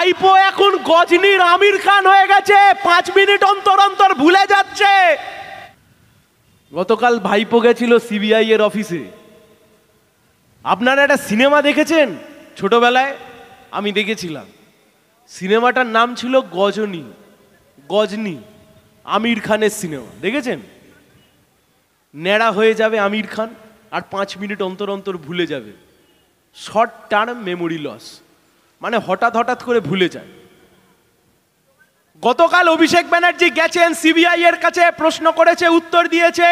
ভাইপো এখন গজনীর আমির খান হয়ে গেছে পাঁচ মিনিট অন্তর অন্তর ভুলে যাচ্ছে গতকাল ভাইপো গেছিল সিবিআই এর অফিসে আপনারা একটা সিনেমা দেখেছেন ছোটবেলায় আমি দেখেছিলাম সিনেমাটার নাম ছিল গজনী গজনী আমির খানের সিনেমা দেখেছেন ন্যাড়া হয়ে যাবে আমির খান আর পাঁচ মিনিট অন্তর অন্তর ভুলে যাবে শর্ট টার্ম মেমোরি লস মানে হঠাৎ হঠাৎ করে ভুলে যায় গতকাল অভিষেক ব্যানার্জি গেছেন সিবিআই এর কাছে প্রশ্ন করেছে উত্তর দিয়েছে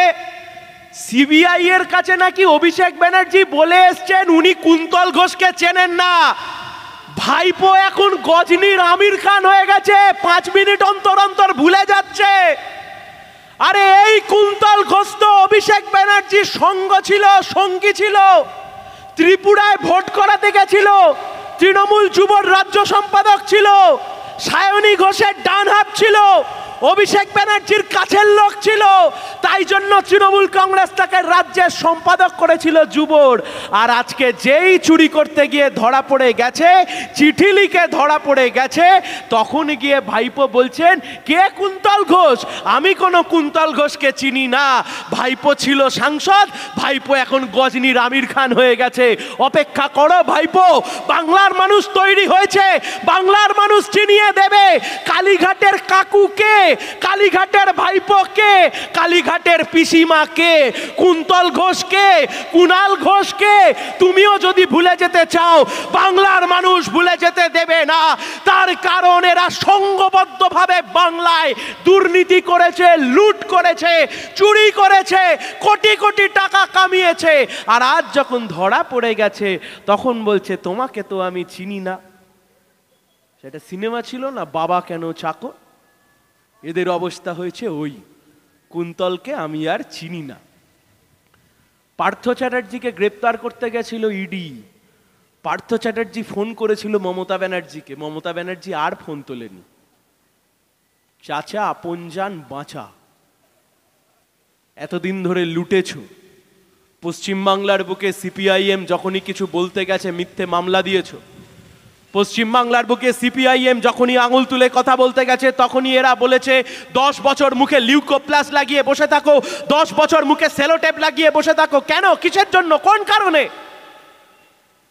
সিবিআই এর কাছে নাকি অভিষেক ব্যানার্জি বলে এসছেন উনি কুন্তল ঘোষকে চেনেন না ভাইপো এখন গজনীর আমির খান হয়ে গেছে পাঁচ মিনিট অন্তর অন্তর ভুলে যাচ্ছে আরে এই কুন্তল ঘোষ তো অভিষেক ব্যানার্জির সঙ্গ ছিল সঙ্গী ছিল ত্রিপুরায় ভোট করাতে গেছিল তৃণমূল যুবর রাজ্য সম্পাদক ছিল সায়নী ঘোষের ডান হাত ছিল অভিষেক ব্যানার্জির কাছের লোক ছিল তাই জন্য তৃণমূল কংগ্রেস তাকে রাজ্যের সম্পাদক করেছিল যুবর আর আজকে যেই চুরি করতে গিয়ে ধরা পড়ে গেছে চিঠি লিখে ধরা পড়ে গেছে তখন গিয়ে ভাইপো বলছেন কে কুন্তল ঘোষ আমি কোনো কুন্তল ঘোষকে চিনি না ভাইপো ছিল সাংসদ ভাইপো এখন গজনীর আমির খান হয়ে গেছে অপেক্ষা করো ভাইপো বাংলার মানুষ তৈরি হয়েছে বাংলার মানুষ চিনিয়ে দেবে কালীঘাটের কাকুকে কালীঘাটের ভাইপো কে কালীঘাটের পিসিমা কে কুন্তল ঘোষ কে কুণাল ঘোষ কে তুমিও যদি ভুলে যেতে চাও বাংলার মানুষ ভুলে যেতে দেবে না তার কারণ এরা সঙ্গবদ্ধভাবে বাংলায় দুর্নীতি করেছে লুট করেছে চুরি করেছে কোটি কোটি টাকা কামিয়েছে আর আজ যখন ধরা পড়ে গেছে তখন বলছে তোমাকে তো আমি চিনি না সেটা সিনেমা ছিল না বাবা কেন চাকর এদের অবস্থা হয়েছে ওই কুন্তলকে আমি আর চিনি না পার্থ চ্যাটার্জিকে গ্রেপ্তার করতে গেছিল ইডি পার্থ চ্যাটার্জি ফোন করেছিল মমতা ব্যানার্জিকে মমতা ব্যানার্জি আর ফোন তোলেনি চাচা আপন যান বাঁচা এতদিন ধরে লুটেছ পশ্চিমবাংলার বুকে সিপিআইএম যখনই কিছু বলতে গেছে মিথ্যে মামলা দিয়েছো পশ্চিমবাংলার বুকে সিপিআইএম যখনই আঙুল তুলে কথা বলতে গেছে তখনই এরা বলেছে দশ বছর মুখে লিউকোপ্লাস লাগিয়ে বসে থাকো দশ বছর মুখে সেলোটেপ লাগিয়ে বসে থাকো কেন কিসের জন্য কোন কারণে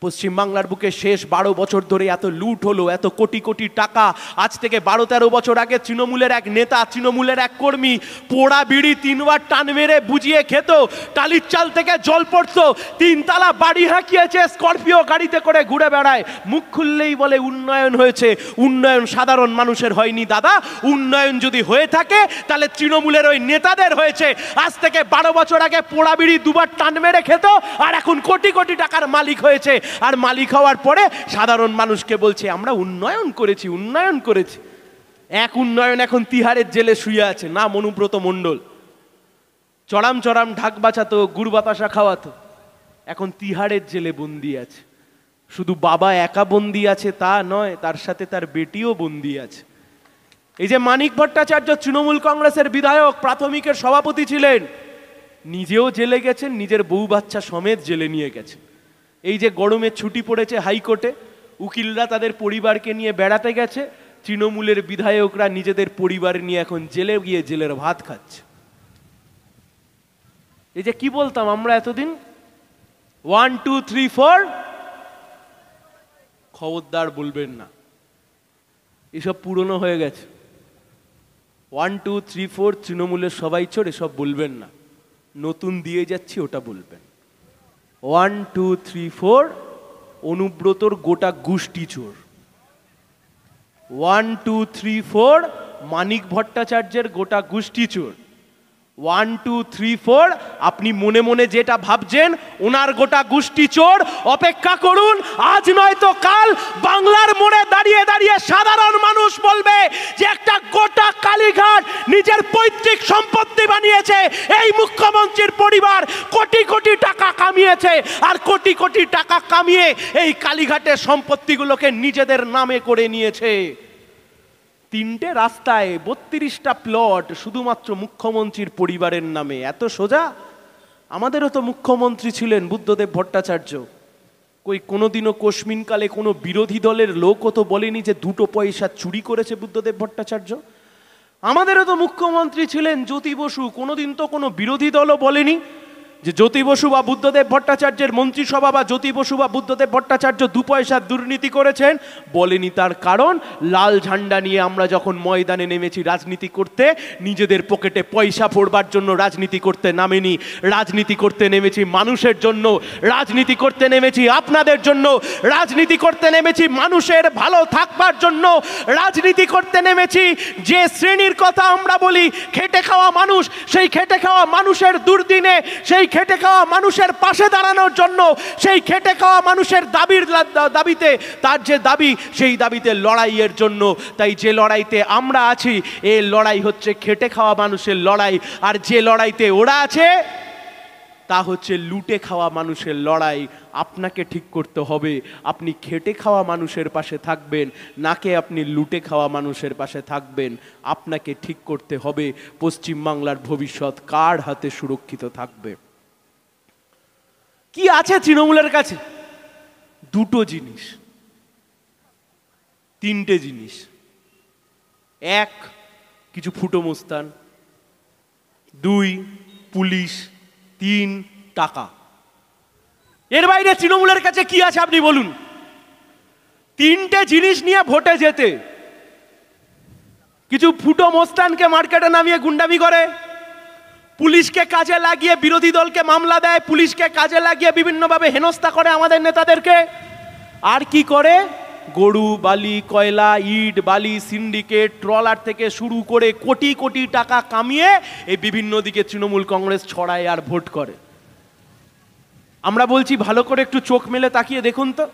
পশ্চিমবাংলার বুকে শেষ বারো বছর ধরে এত লুট হলো এত কোটি কোটি টাকা আজ থেকে বারো তেরো বছর আগে তৃণমূলের এক নেতা তৃণমূলের এক কর্মী পোড়া বিড়ি তিনবার টান মেরে বুঝিয়ে খেত টালির চাল থেকে জল পড়তো তিনতলা বাড়ি হাঁকিয়েছে স্করপিও গাড়িতে করে ঘুরে বেড়ায় মুখ খুললেই বলে উন্নয়ন হয়েছে উন্নয়ন সাধারণ মানুষের হয়নি দাদা উন্নয়ন যদি হয়ে থাকে তাহলে তৃণমূলের ওই নেতাদের হয়েছে আজ থেকে বারো বছর আগে পোড়া বিড়ি দুবার টান মেরে খেত আর এখন কোটি কোটি টাকার মালিক হয়েছে আর মালিক হওয়ার পরে সাধারণ মানুষকে বলছে আমরা উন্নয়ন করেছি উন্নয়ন করেছি এক উন্নয়ন এখন তিহারের জেলে শুয়ে আছে না অনুব্রত মণ্ডল চড়াম চড়াম ঢাক বাঁচাতো গুড় বাতাসা খাওয়াতো এখন তিহারের জেলে বন্দি আছে শুধু বাবা একা বন্দি আছে তা নয় তার সাথে তার বেটিও বন্দি আছে এই যে মানিক ভট্টাচার্য তৃণমূল কংগ্রেসের বিধায়ক প্রাথমিকের সভাপতি ছিলেন নিজেও জেলে গেছেন নিজের বউ বাচ্চা সমেত জেলে নিয়ে গেছেন এই যে গরমে ছুটি পড়েছে হাইকোর্টে উকিলরা তাদের পরিবারকে নিয়ে বেড়াতে গেছে তৃণমূলের বিধায়করা নিজেদের পরিবার নিয়ে এখন জেলে গিয়ে জেলের ভাত খাচ্ছে এই যে কি বলতাম আমরা এতদিন ওয়ান টু থ্রি ফোর খবরদার বলবেন না এসব পুরনো হয়ে গেছে ওয়ান টু থ্রি ফোর তৃণমূলের সবাই চোর এসব বলবেন না নতুন দিয়ে যাচ্ছি ওটা বলবেন ওয়ান টু থ্রি ফোর অনুব্রতর গোটা গোষ্ঠী চোর one two three four Manik ভট্টাচার্যের গোটা গোষ্ঠী চোর ওয়ান টু থ্রি ফোর আপনি মনে মনে যেটা ভাবছেন ওনার গোটা গোষ্ঠী চোর অপেক্ষা করুন আজ নয় তো কাল বাংলার মোড়ে দাঁড়িয়ে দাঁড়িয়ে সাধারণ মানুষ বলবে যে একটা গোটা কালীঘাট নিজের পৈতৃক সম্পত্তি বানিয়েছে এই মুখ্যমন্ত্রীর পরিবার কোটি কোটি টাকা কামিয়েছে আর কোটি কোটি টাকা কামিয়ে এই কালীঘাটের সম্পত্তিগুলোকে নিজেদের নামে করে নিয়েছে তিনটে রাস্তায় বত্রিশটা প্লট শুধুমাত্র মুখ্যমন্ত্রীর পরিবারের নামে এত সোজা আমাদেরও তো মুখ্যমন্ত্রী ছিলেন বুদ্ধদেব ভট্টাচার্য কই কোনোদিনও কোশ্মিনকালে কোনো বিরোধী দলের লোকও তো বলেনি যে দুটো পয়সা চুরি করেছে বুদ্ধদেব ভট্টাচার্য আমাদেরও তো মুখ্যমন্ত্রী ছিলেন জ্যোতি বসু কোনোদিন তো কোনো বিরোধী দলও বলেনি যে জ্যোতি বসু বা বুদ্ধদেব ভট্টাচার্যের মন্ত্রিসভা বা জ্যোতি বসু বা বুদ্ধদেব ভট্টাচার্য দু পয়সার দুর্নীতি করেছেন বলেনি তার কারণ লাল ঝান্ডা নিয়ে আমরা যখন ময়দানে নেমেছি রাজনীতি করতে নিজেদের পকেটে পয়সা পড়বার জন্য রাজনীতি করতে নামেনি রাজনীতি করতে নেমেছি মানুষের জন্য রাজনীতি করতে নেমেছি আপনাদের জন্য রাজনীতি করতে নেমেছি মানুষের ভালো থাকবার জন্য রাজনীতি করতে নেমেছি যে শ্রেণীর কথা আমরা বলি খেটে খাওয়া মানুষ সেই খেটে খাওয়া মানুষের দুর্দিনে সেই খেটে খাওয়া মানুষের পাশে দাঁড়ানোর জন্য সেই খেটে খাওয়া মানুষের দাবির দাবিতে তার যে দাবি সেই দাবিতে লড়াইয়ের জন্য তাই যে লড়াইতে আমরা আছি এ লড়াই হচ্ছে খেটে খাওয়া মানুষের লড়াই আর যে লড়াইতে ওরা আছে তা হচ্ছে লুটে খাওয়া মানুষের লড়াই আপনাকে ঠিক করতে হবে আপনি খেটে খাওয়া মানুষের পাশে থাকবেন নাকে আপনি লুটে খাওয়া মানুষের পাশে থাকবেন আপনাকে ঠিক করতে হবে পশ্চিমবাংলার ভবিষ্যৎ কার হাতে সুরক্ষিত থাকবে কি আছে তৃণমূলের কাছে দুটো জিনিস তিনটে জিনিস এক কিছু ফুটো মোস্তান দুই পুলিশ তিন টাকা এর বাইরে তৃণমূলের কাছে কি আছে আপনি বলুন তিনটে জিনিস নিয়ে ভোটে যেতে কিছু ফুটো মোস্তানকে মার্কেটে নামিয়ে গুন্ডামি করে পুলিশকে কাজে লাগিয়ে বিরোধী দলকে মামলা দেয় পুলিশকে কাজে লাগিয়ে বিভিন্নভাবে হেনস্থা করে আমাদের নেতাদেরকে আর কি করে গরু বালি কয়লা ইট বালি সিন্ডিকেট ট্রলার থেকে শুরু করে কোটি কোটি টাকা কামিয়ে এই বিভিন্ন দিকে তৃণমূল কংগ্রেস ছড়ায় আর ভোট করে আমরা বলছি ভালো করে একটু চোখ মেলে তাকিয়ে দেখুন তো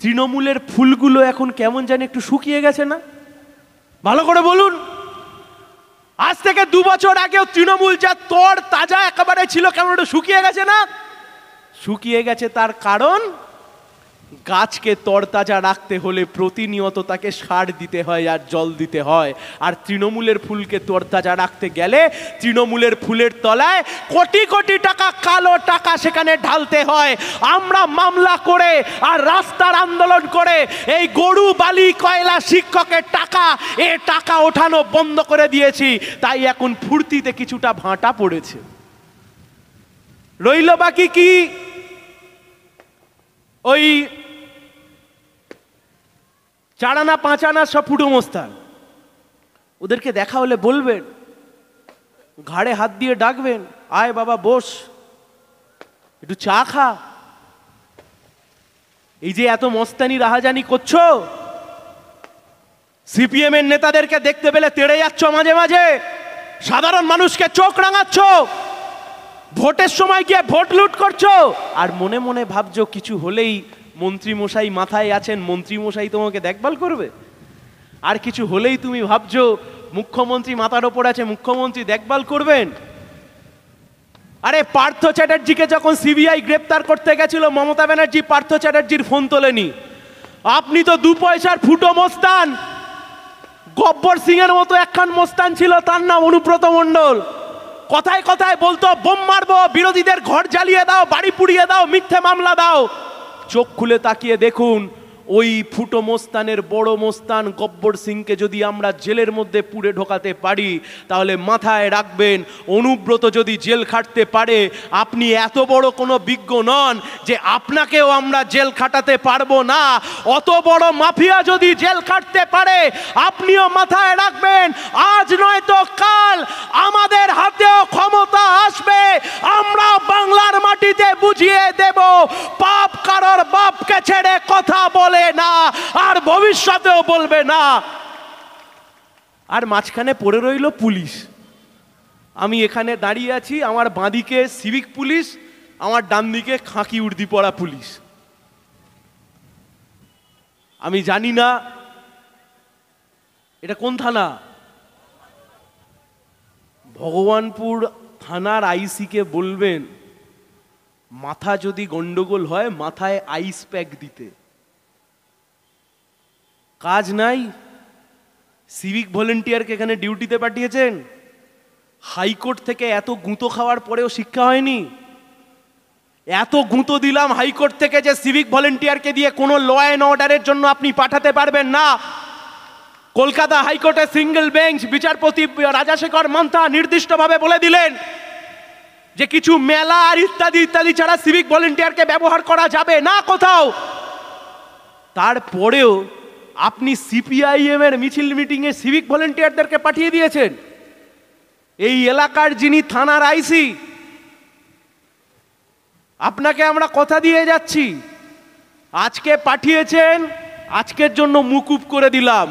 তৃণমূলের ফুলগুলো এখন কেমন জানি একটু শুকিয়ে গেছে না ভালো করে বলুন আজ থেকে দু বছর আগেও তৃণমূল যা তোর তাজা একেবারে ছিল কেমন শুকিয়ে গেছে না শুকিয়ে গেছে তার কারণ গাছকে তরতাজা রাখতে হলে প্রতিনিয়ত তাকে সার দিতে হয় আর জল দিতে হয় আর তৃণমূলের ফুলকে তরতাজা রাখতে গেলে তৃণমূলের ফুলের তলায় কোটি কোটি টাকা কালো টাকা সেখানে ঢালতে হয় আমরা মামলা করে আর রাস্তার আন্দোলন করে এই গরু বালি কয়লা শিক্ষকের টাকা এ টাকা ওঠানো বন্ধ করে দিয়েছি তাই এখন ফুর্তিতে কিছুটা ভাঁটা পড়েছে রইল বাকি কি ওই চার আনা পাঁচ আনা সব ফুটো মস্তান ওদেরকে দেখা হলে বলবেন ঘাড়ে হাত দিয়ে ডাকবেন আয় বাবা বস একটু চা খা এই যে এত মস্তানি রাহাজানি করছো সিপিএম এর নেতাদেরকে দেখতে পেলে তেড়ে যাচ্ছ মাঝে মাঝে সাধারণ মানুষকে চোখ রাঙাচ্ছ ভোটের সময় গিয়ে ভোট লুট করছো আর মনে মনে ভাবছো কিছু হলেই মন্ত্রীমশাই মাথায় আছেন মন্ত্রীমশাই তোমাকে দেখভাল করবে আর কিছু হলেই তুমি ভাবছো মুখ্যমন্ত্রী মাথার ওপর আছে মুখ্যমন্ত্রী দেখভাল করবেন আরে পার্থ চ্যাটার্জিকে যখন সিবিআই গ্রেপ্তার করতে গেছিল মমতা ব্যানার্জি পার্থ চ্যাটার্জির ফোন তোলেনি আপনি তো দু পয়সার ফুটো মস্তান গব্বর সিং এর মতো একখান মোস্তান ছিল তার নাম অনুব্রত মণ্ডল কথায় কথায় বলতো বোম মারবো বিরোধীদের ঘর জ্বালিয়ে দাও বাড়ি পুড়িয়ে দাও মিথ্যে মামলা দাও চোখ খুলে তাকিয়ে দেখুন ওই ফুটো মোস্তানের বড় মোস্তান গব্বর সিংকে যদি আমরা জেলের মধ্যে পুড়ে ঢোকাতে পারি তাহলে মাথায় রাখবেন অনুব্রত যদি জেল খাটতে পারে আপনি এত বড় কোনো বিজ্ঞ নন যে আপনাকেও আমরা জেল খাটাতে পারবো না অত বড় মাফিয়া যদি জেল খাটতে পারে আপনিও মাথায় রাখবেন আজ নয় তো কাল আমাদের হাতেও ভবিষ্যতেও বলবে না আর মাঝখানে পড়ে রইল পুলিশ আমি এখানে দাঁড়িয়ে আছি আমার বাঁদিকে সিভিক পুলিশ আমার ডান দিকে খাঁকি উর্দি পড়া পুলিশ আমি জানি না এটা কোন থানা ভগবানপুর থানার আইসিকে বলবেন মাথা যদি গন্ডগোল হয় মাথায় আইস প্যাক দিতে কাজ নাই সিভিক ভলেন্টিয়ারকে এখানে ডিউটিতে পাঠিয়েছেন হাইকোর্ট থেকে এত গুঁতো খাওয়ার পরেও শিক্ষা হয়নি এত গুঁতো দিলাম হাইকোর্ট থেকে যে সিভিক ভলেন্টিয়ারকে দিয়ে কোনো ল অ্যান্ড অর্ডারের জন্য আপনি পাঠাতে পারবেন না কলকাতা হাইকোর্টে সিঙ্গেল বেঞ্চ বিচারপতি রাজাশেখর মন্থা নির্দিষ্টভাবে বলে দিলেন যে কিছু মেলা আর ইত্যাদি ইত্যাদি ছাড়া সিভিক ভলেন্টিয়ারকে ব্যবহার করা যাবে না কোথাও তারপরেও আপনি সিপিআইএম এর মিছিল মিটিংয়ে সিভিক ভলেন্টিয়ারদেরকে পাঠিয়ে দিয়েছেন এই এলাকার যিনি থানার আইসি আপনাকে আমরা কথা দিয়ে যাচ্ছি আজকে পাঠিয়েছেন আজকের জন্য মুকুব করে দিলাম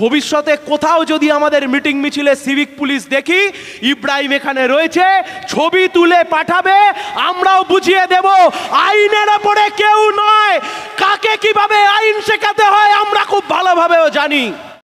ভবিষ্যতে কোথাও যদি আমাদের মিটিং মিছিলে সিভিক পুলিশ দেখি ইব্রাহিম এখানে রয়েছে ছবি তুলে পাঠাবে আমরাও বুঝিয়ে দেব আইনের ওপরে কেউ নয় কাকে কিভাবে আইন শেখাতে হয় আমরা খুব ভালোভাবেও জানি